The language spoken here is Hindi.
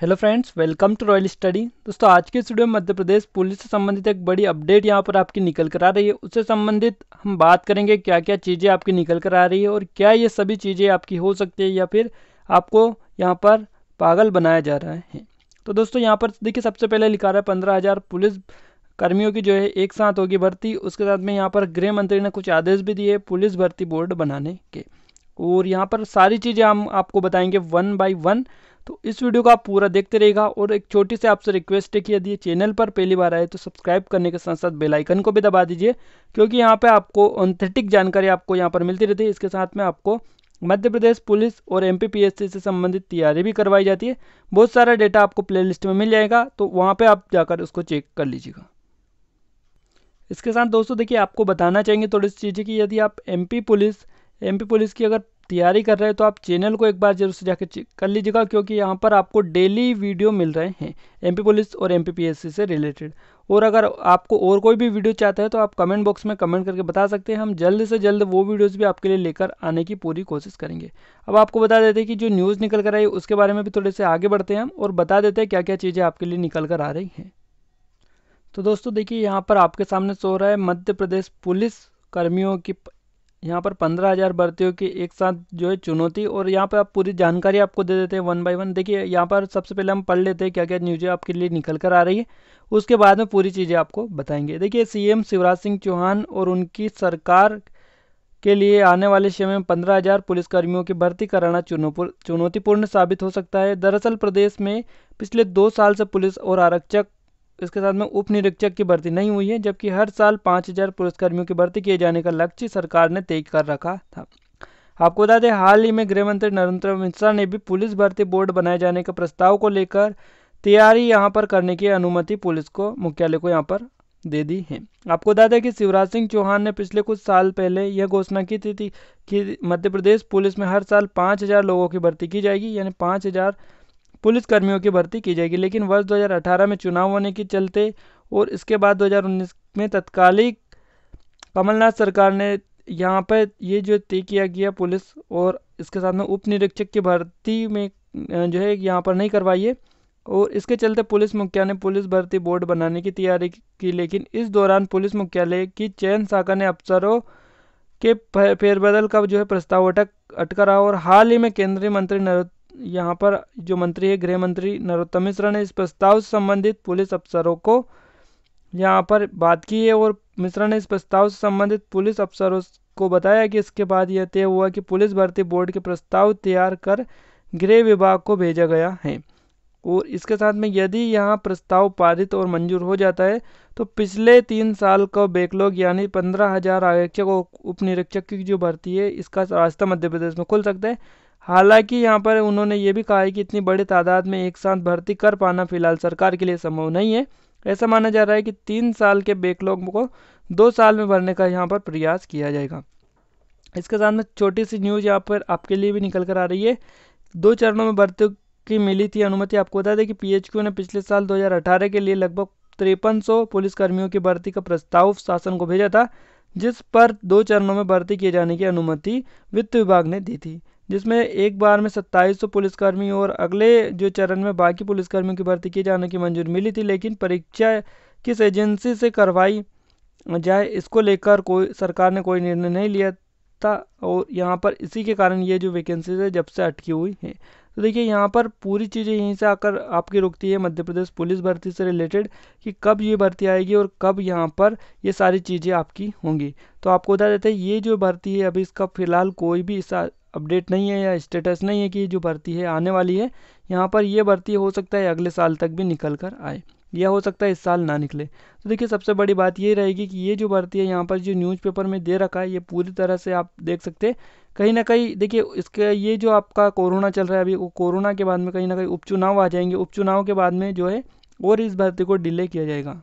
hello friends welcome to Royal Study दोस्तों आज के स्टूडियो में मध्य प्रदेश पुलिस से संबंधित एक बड़ी अपडेट यहां पर आपकी निकल कर आ रही है उससे संबंधित हम बात करेंगे क्या क्या चीज़ें आपकी निकल कर आ रही है और क्या ये सभी चीज़ें आपकी हो सकती है या फिर आपको यहाँ पर पागल बनाया जा रहा है तो दोस्तों यहाँ पर देखिए सबसे पहले लिखा रहा है पंद्रह पुलिस कर्मियों की जो है एक साथ होगी भर्ती उसके साथ में यहाँ पर गृह मंत्री ने कुछ आदेश भी दिए पुलिस भर्ती बोर्ड बनाने के और यहाँ पर सारी चीज़ें हम आपको बताएंगे वन बाई वन तो इस वीडियो को आप पूरा देखते रहेगा और एक छोटी सी आपसे रिक्वेस्ट है कि यदि चैनल पर पहली बार आए तो सब्सक्राइब करने के साथ साथ बेल आइकन को भी दबा दीजिए क्योंकि यहाँ पे आपको ऑन्थेटिक जानकारी आपको यहाँ पर मिलती रहती है इसके साथ में आपको मध्य प्रदेश पुलिस और एम से संबंधित तैयारी भी करवाई जाती है बहुत सारा डेटा आपको प्लेलिस्ट में मिल जाएगा तो वहाँ पर आप जाकर उसको चेक कर लीजिएगा इसके साथ दोस्तों देखिए आपको बताना चाहेंगे थोड़ी सी चीज़ें कि यदि आप एमपी पुलिस एमपी पुलिस की अगर तैयारी कर रहे हो तो आप चैनल को एक बार जरूर से जाकर चेक कर लीजिएगा क्योंकि यहाँ पर आपको डेली वीडियो मिल रहे हैं एमपी पुलिस और एमपीपीएससी से रिलेटेड और अगर आपको और कोई भी वीडियो चाहता है तो आप कमेंट बॉक्स में कमेंट करके बता सकते हैं हम जल्द से जल्द वो वीडियोस भी आपके लिए लेकर आने की पूरी कोशिश करेंगे अब आपको बता देते हैं कि जो न्यूज़ निकल कर आई उसके बारे में भी थोड़े से आगे बढ़ते हैं हम और बता देते हैं क्या क्या चीज़ें आपके लिए निकल कर आ रही हैं तो दोस्तों देखिए यहाँ पर आपके सामने सो रहा है मध्य प्रदेश पुलिस कर्मियों की यहाँ पर पंद्रह हज़ार भर्तियों की एक साथ जो है चुनौती और यहाँ पर आप पूरी जानकारी आपको दे देते हैं वन बाय वन देखिए यहाँ पर सबसे पहले हम पढ़ लेते हैं क्या क्या न्यूज़ें आपके लिए निकल कर आ रही है उसके बाद में पूरी चीज़ें आपको बताएंगे देखिए सीएम शिवराज सिंह चौहान और उनकी सरकार के लिए आने वाले समय में पंद्रह हज़ार पुलिसकर्मियों की भर्ती कराना चुनौतीपूर्ण साबित हो सकता है दरअसल प्रदेश में पिछले दो साल से पुलिस और आरक्षक इसके साथ में उप निरीक्षक की भर्ती नहीं हुई है जबकि हर साल पाँच हजार पुलिसकर्मियों की भर्ती किए जाने का लक्ष्य सरकार ने तय कर रखा था आपको बता दें हाल ही में गृहमंत्री नरेंद्र मिश्रा ने भी पुलिस भर्ती बोर्ड बनाए जाने के प्रस्ताव को लेकर तैयारी यहाँ पर करने की अनुमति पुलिस को मुख्यालय को यहाँ पर दे दी है आपको बता दें कि शिवराज सिंह चौहान ने पिछले कुछ साल पहले यह घोषणा की थी कि मध्य प्रदेश पुलिस में हर साल पाँच हजार लोगों की भर्ती की जाएगी यानी पाँच हजार पुलिसकर्मियों की भर्ती की जाएगी लेकिन वर्ष 2018 में चुनाव होने के चलते और इसके बाद 2019 में तत्कालिक कमलनाथ सरकार ने यहाँ पर ये जो तय किया गया पुलिस और इसके साथ में उप निरीक्षक की भर्ती में जो है यहाँ पर नहीं करवाई है और इसके चलते पुलिस ने पुलिस भर्ती बोर्ड बनाने की तैयारी की लेकिन इस दौरान पुलिस मुख्यालय की चयन शाखा ने अफसरों के फेरबदल का जो है प्रस्ताव अटक अटका रहा और हाल ही में केंद्रीय मंत्री नरोत्तम यहाँ पर जो मंत्री है गृह मंत्री नरोत्तम मिश्रा ने इस प्रस्ताव से संबंधित पुलिस अफसरों को यहाँ पर बात की है और मिश्रा ने इस प्रस्ताव से संबंधित पुलिस अफसरों को बताया कि इसके बाद यह तय हुआ कि पुलिस भर्ती बोर्ड के प्रस्ताव तैयार कर गृह विभाग को भेजा गया है और इसके साथ में यदि यहाँ प्रस्ताव पारित और मंजूर हो जाता है तो पिछले तीन साल का बैकलॉग यानी पंद्रह हज़ार आरक्षक और उप निरीक्षक की जो भर्ती है इसका रास्ता मध्य प्रदेश में खुल सकता है हालांकि यहाँ पर उन्होंने ये भी कहा है कि इतनी बड़ी तादाद में एक साथ भर्ती कर पाना फिलहाल सरकार के लिए संभव नहीं है ऐसा माना जा रहा है कि तीन साल के बेकलॉग को दो साल में भरने का यहाँ पर प्रयास किया जाएगा इसके साथ में छोटी सी न्यूज़ यहाँ पर आपके लिए भी निकल कर आ रही है दो चरणों में भर्ती की मिली थी अनुमति आपको बता दें कि पीएचक्यू ने पिछले साल 2018 के लिए लगभग तिरपन पुलिसकर्मियों की भर्ती का प्रस्ताव शासन को भेजा था जिस पर दो चरणों में भर्ती किए जाने की अनुमति वित्त विभाग ने दी थी जिसमें एक बार में 2700 पुलिसकर्मी और अगले जो चरण में बाकी पुलिसकर्मियों की भर्ती किए जाने की मंजूरी मिली थी लेकिन परीक्षा किस एजेंसी से करवाई जाए इसको लेकर कोई सरकार ने कोई निर्णय नहीं लिया था और यहाँ पर इसी के कारण ये जो वैकेंसीज है जब से अटकी हुई है तो देखिए यहाँ पर पूरी चीज़ें यहीं से आकर आपकी रुकती है मध्य प्रदेश पुलिस भर्ती से रिलेटेड कि कब ये भर्ती आएगी और कब यहाँ पर ये सारी चीज़ें आपकी होंगी तो आपको बता देते हैं ये जो भर्ती है अभी इसका फिलहाल कोई भी अपडेट नहीं है या स्टेटस नहीं है कि ये जो भर्ती है आने वाली है यहाँ पर ये भर्ती हो सकता है अगले साल तक भी निकल कर आए या हो सकता है इस साल ना निकले तो देखिए सबसे बड़ी बात ये रहेगी कि ये जो भर्ती है यहाँ पर जो न्यूज़पेपर में दे रखा है ये पूरी तरह से आप देख सकते हैं कहीं ना कहीं देखिए इसके ये जो आपका कोरोना चल रहा है अभी वो कोरोना के बाद में कहीं ना कहीं उपचुनाव आ जाएंगे उपचुनाव के बाद में जो है और इस भर्ती को डिले किया जाएगा